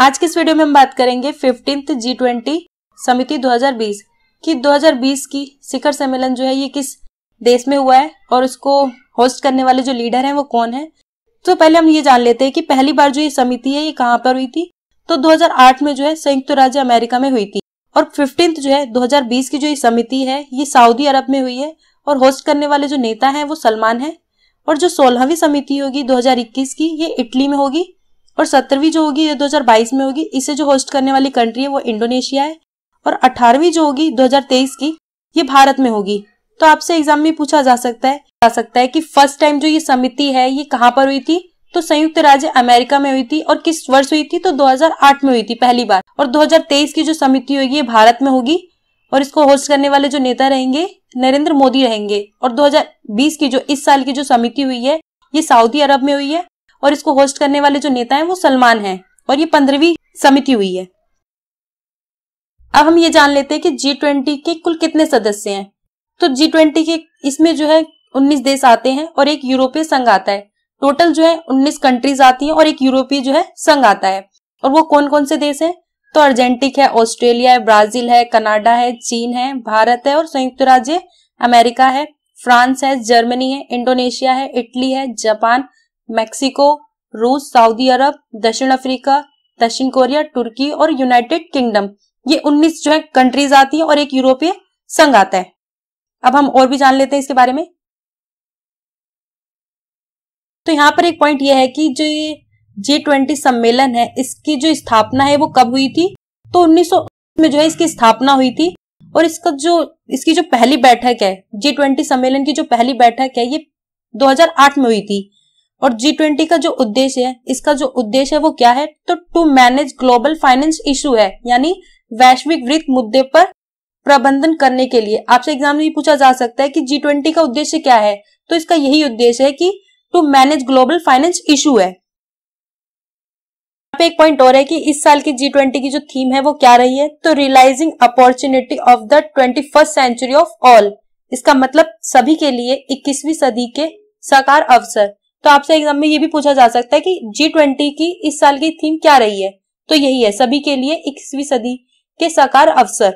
आज के इस वीडियो में हम बात करेंगे फिफ्टींथ जी ट्वेंटी समिति 2020 कि 2020 की शिखर सम्मेलन जो है ये किस देश में हुआ है और उसको होस्ट करने वाले जो लीडर हैं वो कौन है तो पहले हम ये जान लेते हैं कि पहली बार जो ये समिति है ये कहाँ पर हुई थी तो 2008 में जो है संयुक्त राज्य अमेरिका में हुई थी और फिफ्टींथ जो है दो की जो ये समिति है ये सऊदी अरब में हुई है और होस्ट करने वाले जो नेता है वो सलमान है और जो सोलहवीं समिति होगी दो की ये इटली में होगी और सत्रहवीं जो होगी ये 2022 में होगी इसे जो होस्ट करने वाली कंट्री है वो इंडोनेशिया है और अठारहवीं जो होगी 2023 की ये भारत में होगी तो आपसे एग्जाम में पूछा जा सकता है जा सकता है कि फर्स्ट टाइम जो ये समिति है ये कहाँ पर हुई थी तो संयुक्त राज्य अमेरिका में हुई थी और किस वर्ष हुई थी तो 2008 में हुई थी पहली बार और 2023 की जो समिति होगी ये भारत में होगी और इसको होस्ट करने वाले जो नेता रहेंगे नरेंद्र मोदी रहेंगे और 2020 की जो इस साल की जो समिति हुई है ये सऊदी अरब में हुई है और इसको होस्ट करने वाले जो नेता हैं वो सलमान हैं और ये पंद्रहवीं समिति हुई है अब हम ये जान लेते हैं कि जी ट्वेंटी के कुल कितने सदस्य हैं तो जी ट्वेंटी के इसमें जो है उन्नीस देश आते हैं और एक यूरोपीय संघ आता है टोटल जो है उन्नीस कंट्रीज आती हैं और एक यूरोपीय जो है संघ आता है और वो कौन कौन से देश हैं तो अर्जेंटिक है ऑस्ट्रेलिया है ब्राजील है कनाडा है चीन है भारत है और संयुक्त राज्य अमेरिका है फ्रांस है जर्मनी है इंडोनेशिया है इटली है जापान मेक्सिको रूस सऊदी अरब दक्षिण अफ्रीका दक्षिण कोरिया तुर्की और यूनाइटेड किंगडम ये 19 जो है कंट्रीज आती है और एक यूरोपीय संघ आता है अब हम और भी जान लेते हैं इसके बारे में तो यहाँ पर एक पॉइंट यह है कि जो ये जी ट्वेंटी सम्मेलन है इसकी जो स्थापना है वो कब हुई थी तो उन्नीस में जो है इसकी स्थापना हुई थी और इसका जो इसकी जो पहली बैठक है जी ट्वेंटी सम्मेलन की जो पहली बैठक है ये 2008 में हुई थी और जी ट्वेंटी का जो उद्देश्य है इसका जो उद्देश्य है वो क्या है तो to manage global finance issue है यानी वैश्विक वृत्त मुद्दे पर प्रबंधन करने के लिए आपसे एग्जाम में पूछा जा सकता है कि जी ट्वेंटी का उद्देश्य क्या है तो इसका यही उद्देश्य है कि to manage global finance issue है एक पॉइंट और है कि इस साल की जी ट्वेंटी की जो थीम है वो क्या रही है तो realising opportunity of the twenty first century of all इसका मतलब सभी के लिए इक्कीसवीं सदी के साकार अवसर तो आपसे एग्जाम में ये भी पूछा जा सकता है कि जी ट्वेंटी की इस साल की थीम क्या रही है तो यही है सभी के लिए इक्कीसवीं सदी के साकार अवसर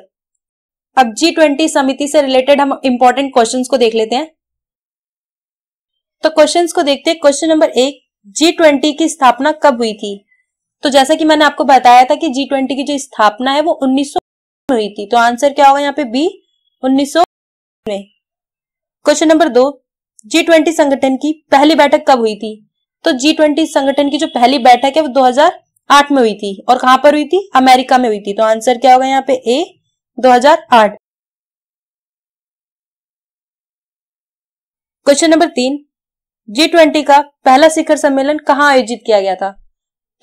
अब जी ट्वेंटी समिति से रिलेटेड हम इंपॉर्टेंट क्वेश्चंस को देख लेते हैं तो क्वेश्चंस को देखते हैं क्वेश्चन नंबर एक जी ट्वेंटी की स्थापना कब हुई थी तो जैसा कि मैंने आपको बताया था कि जी ट्वेंटी की जो स्थापना है वो उन्नीस में हुई थी तो आंसर क्या होगा यहाँ पे बी उन्नीस में क्वेश्चन नंबर दो जी ट्वेंटी संगठन की पहली बैठक कब हुई थी तो जी ट्वेंटी संगठन की जो पहली बैठक है वो 2008 में हुई थी और कहां पर हुई थी अमेरिका में हुई थी तो आंसर क्या होगा यहाँ पे ए 2008 क्वेश्चन नंबर तीन जी ट्वेंटी का पहला शिखर सम्मेलन कहाँ आयोजित किया गया था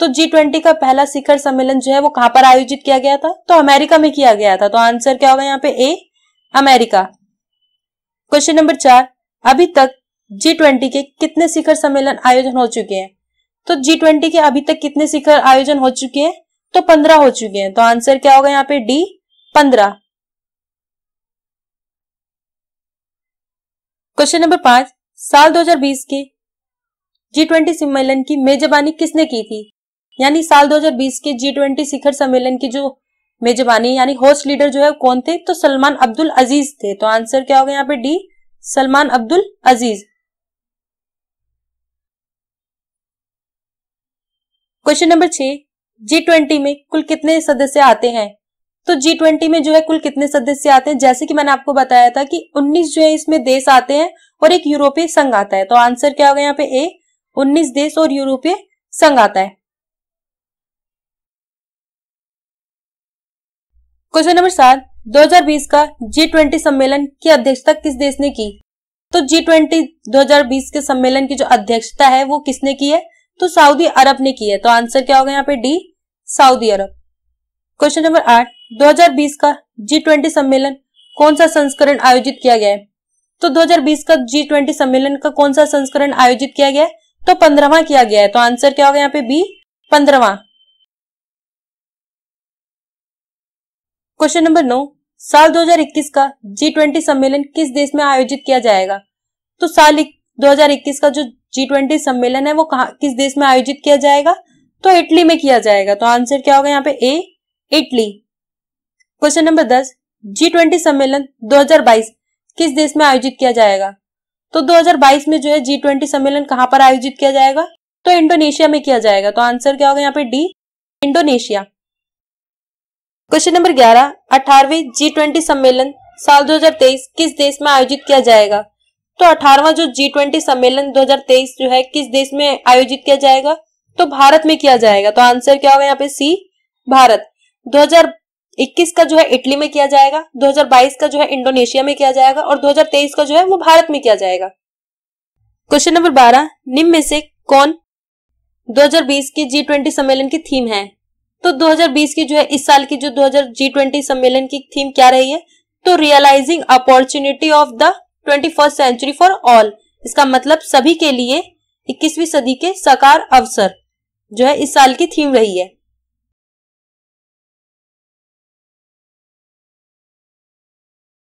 तो जी ट्वेंटी का पहला शिखर सम्मेलन जो है वो कहां पर आयोजित किया गया था तो अमेरिका में किया गया था तो आंसर क्या होगा यहाँ पे ए अमेरिका क्वेश्चन नंबर चार अभी तक जी ट्वेंटी के कितने शिखर सम्मेलन आयोजन हो चुके हैं तो जी ट्वेंटी के अभी तक कितने शिखर आयोजन हो चुके हैं तो पंद्रह हो चुके हैं तो आंसर क्या होगा यहाँ पे डी पंद्रह क्वेश्चन नंबर पांच साल 2020 के जी ट्वेंटी सम्मेलन की मेजबानी किसने की थी यानी साल 2020 के जी ट्वेंटी शिखर सम्मेलन की जो मेजबानी यानी होस्ट लीडर जो है कौन थे तो सलमान अब्दुल अजीज थे तो आंसर क्या होगा यहाँ पे D Salman Abdul Aziz question number छह जी ट्वेंटी में कुल कितने सदस्य आते हैं तो जी ट्वेंटी में जो है कुल कितने सदस्य आते हैं जैसे कि मैंने आपको बताया था कि 19 जो है इसमें देश आते हैं और एक यूरोपीय संघ आता है तो आंसर क्या होगा यहाँ पे ए 19 देश और यूरोपीय संघ आता है क्वेश्चन नंबर सात 2020 का जी ट्वेंटी सम्मेलन की अध्यक्षता किस देश ने की तो जी ट्वेंटी दो के सम्मेलन की जो अध्यक्षता है वो किसने की है तो सऊदी अरब ने की है तो आंसर क्या होगा यहाँ पे डी सऊदी अरब क्वेश्चन नंबर आठ 2020 का जी ट्वेंटी सम्मेलन कौन सा संस्करण आयोजित किया गया है तो 2020 का जी ट्वेंटी सम्मेलन का कौन सा संस्करण आयोजित किया गया है तो पंद्रहवा किया गया है तो आंसर क्या होगा यहाँ पे बी पंद्रवा क्वेश्चन नंबर नौ साल 2021 का जी ट्वेंटी सम्मेलन किस देश में आयोजित किया जाएगा तो साल 2021 का जो जी ट्वेंटी सम्मेलन है वो कहा किस देश में आयोजित किया जाएगा तो इटली में किया जाएगा तो आंसर क्या होगा यहाँ पे ए इटली क्वेश्चन नंबर दस जी ट्वेंटी सम्मेलन 2022 किस देश में आयोजित किया जाएगा तो 2022 में जो है जी ट्वेंटी सम्मेलन कहाँ पर आयोजित किया जाएगा तो इंडोनेशिया में किया जाएगा तो आंसर क्या होगा यहाँ पे डी इंडोनेशिया क्वेश्चन नंबर ग्यारह अठारहवें जी ट्वेंटी सम्मेलन साल 2023 किस देश में आयोजित किया जाएगा तो अठारवा जो जी ट्वेंटी सम्मेलन 2023 जो है किस देश में आयोजित किया जाएगा तो भारत में किया जाएगा तो आंसर क्या होगा यहाँ पे सी भारत 2021 का जो है इटली में किया जाएगा 2022 का जो है इंडोनेशिया में किया जाएगा और 2023 का जो है वो भारत में किया जाएगा क्वेश्चन नंबर बारह निम्न में से कौन 2020 के जी ट्वेंटी सम्मेलन की थीम है तो 2020 की जो है इस साल की जो 2000 जी ट्वेंटी सम्मेलन की थीम क्या रही है तो realising opportunity of the twenty first century for all इसका मतलब सभी के लिए इक्कीसवीं सदी के साकार अवसर जो है इस साल की थीम रही है